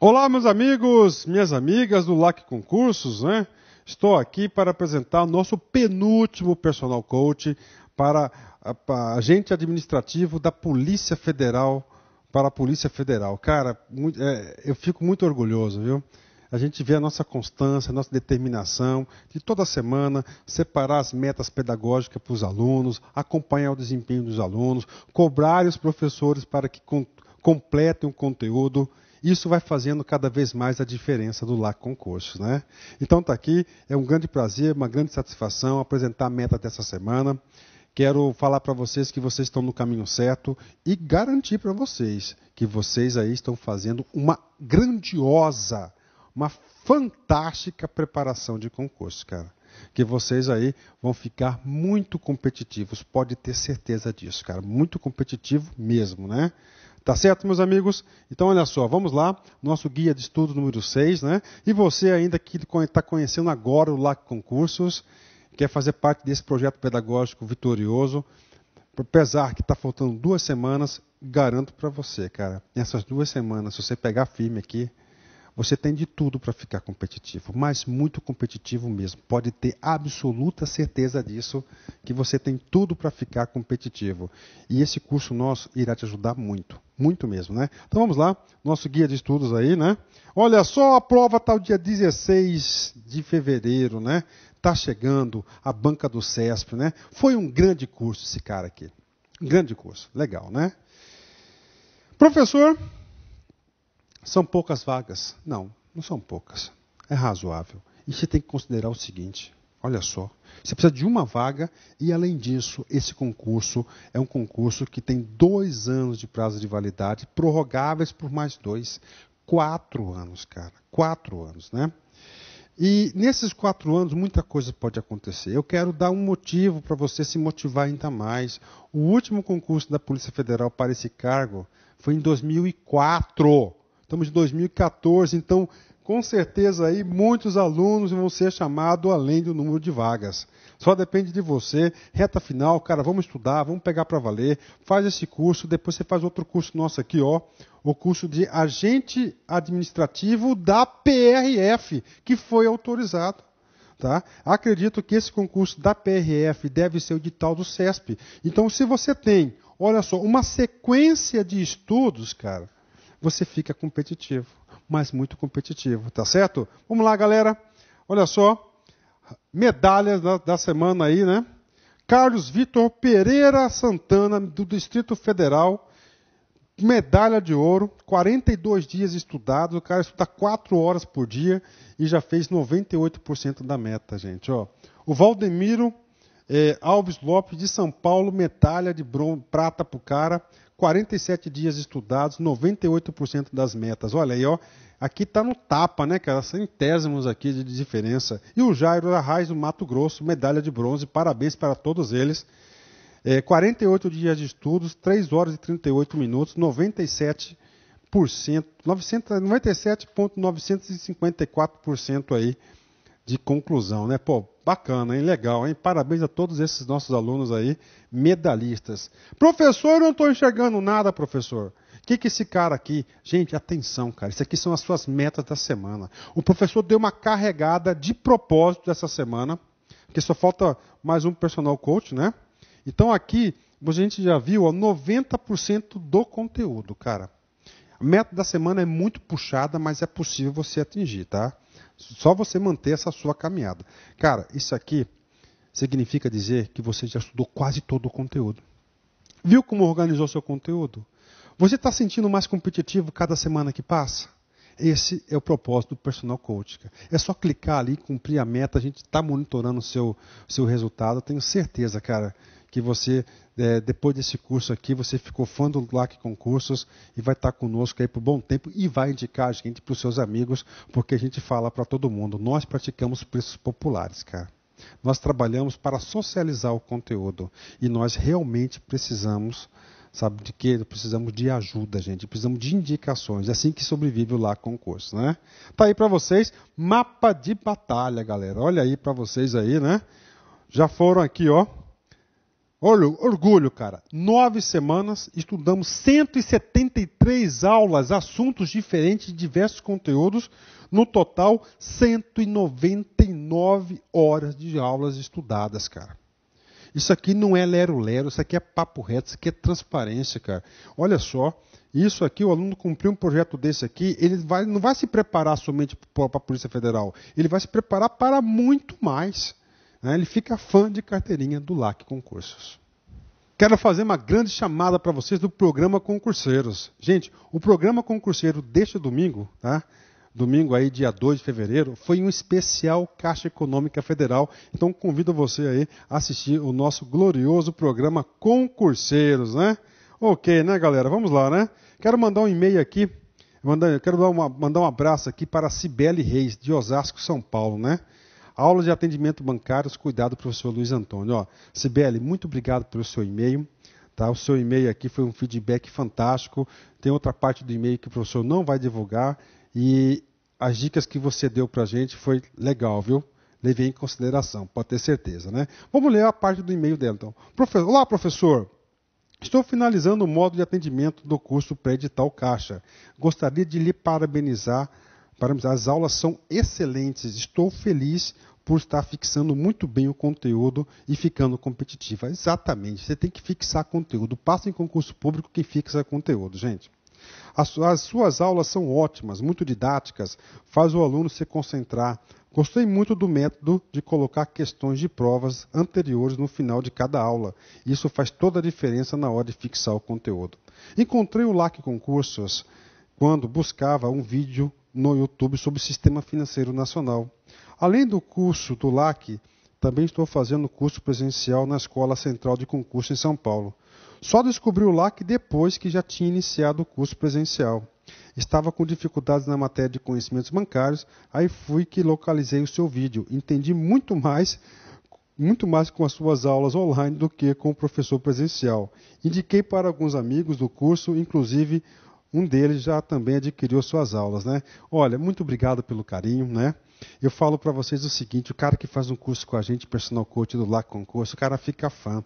Olá, meus amigos, minhas amigas do LAC Concursos, né? Estou aqui para apresentar nosso penúltimo personal coach para agente administrativo da Polícia Federal, para a Polícia Federal. Cara, é, eu fico muito orgulhoso, viu? a gente vê a nossa constância, a nossa determinação de toda semana separar as metas pedagógicas para os alunos, acompanhar o desempenho dos alunos, cobrar os professores para que completem o conteúdo. Isso vai fazendo cada vez mais a diferença do LAC Concursos, né? Então está aqui, é um grande prazer, uma grande satisfação apresentar a meta dessa semana. Quero falar para vocês que vocês estão no caminho certo e garantir para vocês que vocês aí estão fazendo uma grandiosa uma fantástica preparação de concurso, cara. Que vocês aí vão ficar muito competitivos, pode ter certeza disso, cara. Muito competitivo mesmo, né? Tá certo, meus amigos? Então, olha só, vamos lá, nosso guia de estudo número 6, né? E você ainda que está conhecendo agora o LAC Concursos, quer fazer parte desse projeto pedagógico vitorioso, apesar que está faltando duas semanas, garanto para você, cara, nessas duas semanas, se você pegar firme aqui, você tem de tudo para ficar competitivo, mas muito competitivo mesmo. Pode ter absoluta certeza disso, que você tem tudo para ficar competitivo. E esse curso nosso irá te ajudar muito, muito mesmo, né? Então vamos lá, nosso guia de estudos aí, né? Olha só, a prova está o dia 16 de fevereiro, né? Está chegando a banca do CESP, né? Foi um grande curso esse cara aqui. Um grande curso, legal, né? Professor, são poucas vagas? Não, não são poucas. É razoável. E você tem que considerar o seguinte: olha só, você precisa de uma vaga e, além disso, esse concurso é um concurso que tem dois anos de prazo de validade, prorrogáveis por mais dois. Quatro anos, cara. Quatro anos, né? E nesses quatro anos, muita coisa pode acontecer. Eu quero dar um motivo para você se motivar ainda mais. O último concurso da Polícia Federal para esse cargo foi em 2004. Estamos em 2014, então com certeza aí muitos alunos vão ser chamados além do número de vagas. Só depende de você. Reta final, cara, vamos estudar, vamos pegar para valer. Faz esse curso, depois você faz outro curso nosso aqui, ó. O curso de agente administrativo da PRF, que foi autorizado. Tá? Acredito que esse concurso da PRF deve ser o edital do CESP. Então, se você tem, olha só, uma sequência de estudos, cara, você fica competitivo, mas muito competitivo, tá certo? Vamos lá, galera. Olha só, medalhas da, da semana aí, né? Carlos Vitor Pereira Santana, do Distrito Federal, medalha de ouro, 42 dias estudados, o cara estuda 4 horas por dia e já fez 98% da meta, gente. Ó. O Valdemiro eh, Alves Lopes, de São Paulo, medalha de bron prata para o cara, 47 dias estudados, 98% das metas. Olha aí, ó. Aqui tá no tapa, né, cara? Centésimos aqui de diferença. E o Jairo Arraes do Mato Grosso, medalha de bronze. Parabéns para todos eles. É, 48 dias de estudos, 3 horas e 38 minutos, 97%, 97,954% aí de conclusão, né? Pô, bacana, hein? Legal, hein? Parabéns a todos esses nossos alunos aí, medalhistas. Professor, eu não estou enxergando nada, professor. O que, que esse cara aqui. Gente, atenção, cara. Isso aqui são as suas metas da semana. O professor deu uma carregada de propósito essa semana, porque só falta mais um personal coach, né? Então aqui, a gente já viu ó, 90% do conteúdo, cara. A meta da semana é muito puxada, mas é possível você atingir, tá? Só você manter essa sua caminhada. Cara, isso aqui significa dizer que você já estudou quase todo o conteúdo. Viu como organizou seu conteúdo? Você está sentindo mais competitivo cada semana que passa? Esse é o propósito do personal coaching. É só clicar ali, cumprir a meta, a gente está monitorando o seu, seu resultado. tenho certeza, cara, que você, é, depois desse curso aqui, você ficou fã do LAC Concursos e vai estar tá conosco aí por bom tempo e vai indicar a gente para os seus amigos, porque a gente fala para todo mundo. Nós praticamos preços populares, cara. Nós trabalhamos para socializar o conteúdo e nós realmente precisamos, sabe de quê? Precisamos de ajuda, gente. Precisamos de indicações. É assim que sobrevive o lá concurso, né? Tá aí para vocês mapa de batalha, galera. Olha aí para vocês aí, né? Já foram aqui, ó. Olha, orgulho, cara. Nove semanas, estudamos 173 aulas, assuntos diferentes, diversos conteúdos. No total, 199 horas de aulas estudadas, cara. Isso aqui não é lero-lero, isso aqui é papo reto, isso aqui é transparência, cara. Olha só, isso aqui, o aluno cumpriu um projeto desse aqui, ele vai, não vai se preparar somente para a Polícia Federal, ele vai se preparar para muito mais. Né? Ele fica fã de carteirinha do LAC Concursos. Quero fazer uma grande chamada para vocês do programa Concurseiros. Gente, o programa Concurseiro deste domingo, tá? domingo aí, dia 2 de fevereiro, foi um especial Caixa Econômica Federal. Então convido você aí a assistir o nosso glorioso programa Concurseiros, né? Ok, né, galera? Vamos lá, né? Quero mandar um e-mail aqui, mandar, quero uma, mandar um abraço aqui para a Cibele Reis, de Osasco, São Paulo, né? aulas de atendimento bancário, cuidado professor Luiz Antônio. Ó, Sibeli, muito obrigado pelo seu e-mail. Tá, o seu e-mail aqui foi um feedback fantástico. Tem outra parte do e-mail que o professor não vai divulgar. E as dicas que você deu para a gente foi legal, viu? Levei em consideração, pode ter certeza, né? Vamos ler a parte do e-mail dela, então. Professor, olá, professor. Estou finalizando o modo de atendimento do curso pré-edital Caixa. Gostaria de lhe parabenizar as aulas são excelentes. Estou feliz por estar fixando muito bem o conteúdo e ficando competitiva. Exatamente. Você tem que fixar conteúdo. Passa em concurso público que fixa conteúdo, gente. As, as suas aulas são ótimas, muito didáticas, faz o aluno se concentrar. Gostei muito do método de colocar questões de provas anteriores no final de cada aula. Isso faz toda a diferença na hora de fixar o conteúdo. Encontrei o LAC Concursos quando buscava um vídeo no YouTube sobre o Sistema Financeiro Nacional. Além do curso do LAC, também estou fazendo curso presencial na Escola Central de Concurso em São Paulo. Só descobri o LAC depois que já tinha iniciado o curso presencial. Estava com dificuldades na matéria de conhecimentos bancários, aí fui que localizei o seu vídeo. Entendi muito mais, muito mais com as suas aulas online do que com o professor presencial. Indiquei para alguns amigos do curso, inclusive um deles já também adquiriu suas aulas, né? Olha, muito obrigado pelo carinho, né? Eu falo para vocês o seguinte, o cara que faz um curso com a gente, personal coach do LAC Concurso, o cara fica fã.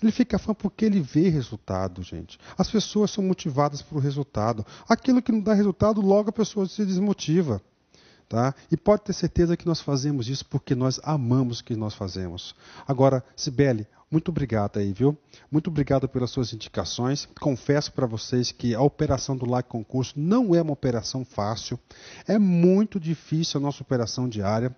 Ele fica fã porque ele vê resultado, gente. As pessoas são motivadas por resultado. Aquilo que não dá resultado, logo a pessoa se desmotiva. Tá? E pode ter certeza que nós fazemos isso porque nós amamos o que nós fazemos. Agora, Sibele, muito obrigado aí, viu? Muito obrigado pelas suas indicações. Confesso para vocês que a operação do LAC Concurso não é uma operação fácil. É muito difícil a nossa operação diária.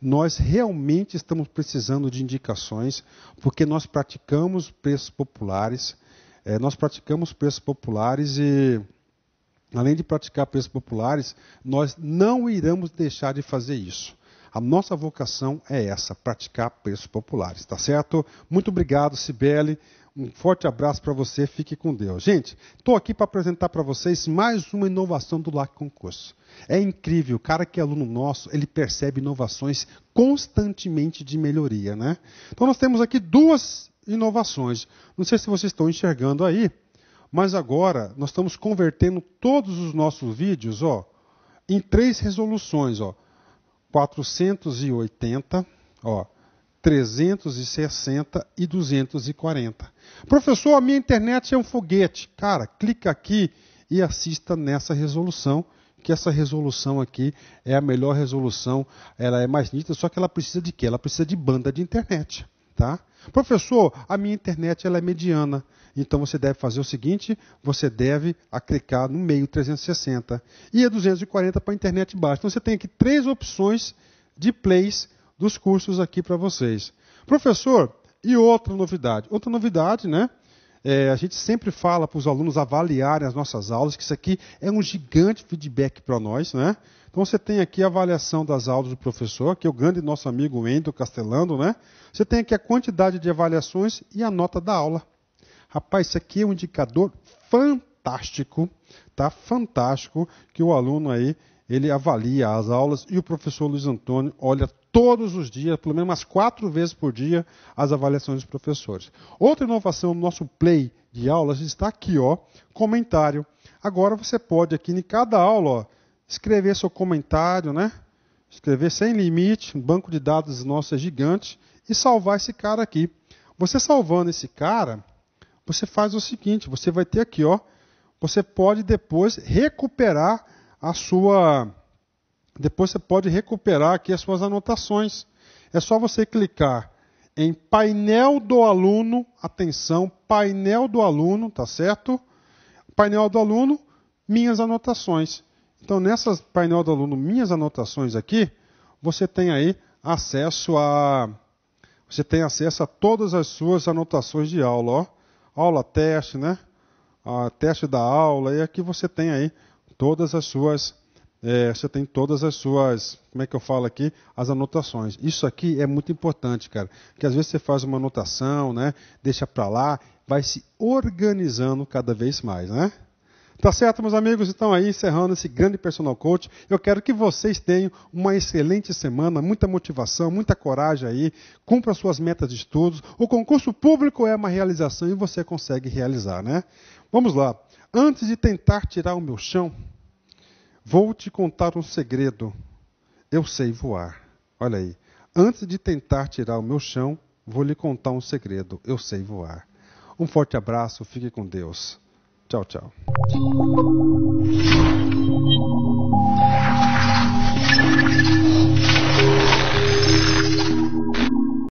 Nós realmente estamos precisando de indicações, porque nós praticamos preços populares. É, nós praticamos preços populares e, além de praticar preços populares, nós não iremos deixar de fazer isso. A nossa vocação é essa, praticar preços populares, tá certo? Muito obrigado, Cibele. Um forte abraço para você, fique com Deus. Gente, estou aqui para apresentar para vocês mais uma inovação do LAC Concurso. É incrível, o cara que é aluno nosso, ele percebe inovações constantemente de melhoria, né? Então nós temos aqui duas inovações. Não sei se vocês estão enxergando aí, mas agora nós estamos convertendo todos os nossos vídeos, ó, em três resoluções, ó. 480, ó, 360 e 240. Professor, a minha internet é um foguete. Cara, clica aqui e assista nessa resolução, que essa resolução aqui é a melhor resolução, ela é mais nítida, só que ela precisa de quê? Ela precisa de banda de internet. Tá? Professor, a minha internet ela é mediana. Então você deve fazer o seguinte: você deve clicar no meio 360 e a 240 para internet baixa. Então você tem aqui três opções de plays dos cursos aqui para vocês. Professor, e outra novidade? Outra novidade, né? É, a gente sempre fala para os alunos avaliarem as nossas aulas, que isso aqui é um gigante feedback para nós, né? Então você tem aqui a avaliação das aulas do professor, que é o grande nosso amigo Endo Castelando, né? Você tem aqui a quantidade de avaliações e a nota da aula. Rapaz, isso aqui é um indicador fantástico, tá? Fantástico que o aluno aí ele avalia as aulas e o professor Luiz Antônio olha todos os dias, pelo menos umas quatro vezes por dia, as avaliações dos professores. Outra inovação no nosso play de aulas está aqui, ó, comentário. Agora você pode aqui em cada aula ó, escrever seu comentário, né? Escrever sem limite, um banco de dados nosso é gigante, e salvar esse cara aqui. Você salvando esse cara, você faz o seguinte, você vai ter aqui, ó, você pode depois recuperar a sua. Depois você pode recuperar aqui as suas anotações. É só você clicar em painel do aluno, atenção, painel do aluno, tá certo? Painel do aluno, minhas anotações. Então, nessas painel do aluno, minhas anotações aqui, você tem aí acesso a você tem acesso a todas as suas anotações de aula, ó. Aula teste, né? A ah, teste da aula e aqui você tem aí todas as suas é, você tem todas as suas, como é que eu falo aqui, as anotações. Isso aqui é muito importante, cara, que às vezes você faz uma anotação, né, deixa para lá, vai se organizando cada vez mais, né? Tá certo, meus amigos? Então aí encerrando esse grande personal coach, eu quero que vocês tenham uma excelente semana, muita motivação, muita coragem aí, cumpra suas metas de estudos. O concurso público é uma realização e você consegue realizar, né? Vamos lá. Antes de tentar tirar o meu chão, Vou te contar um segredo. Eu sei voar. Olha aí. Antes de tentar tirar o meu chão, vou lhe contar um segredo. Eu sei voar. Um forte abraço, fique com Deus. Tchau, tchau.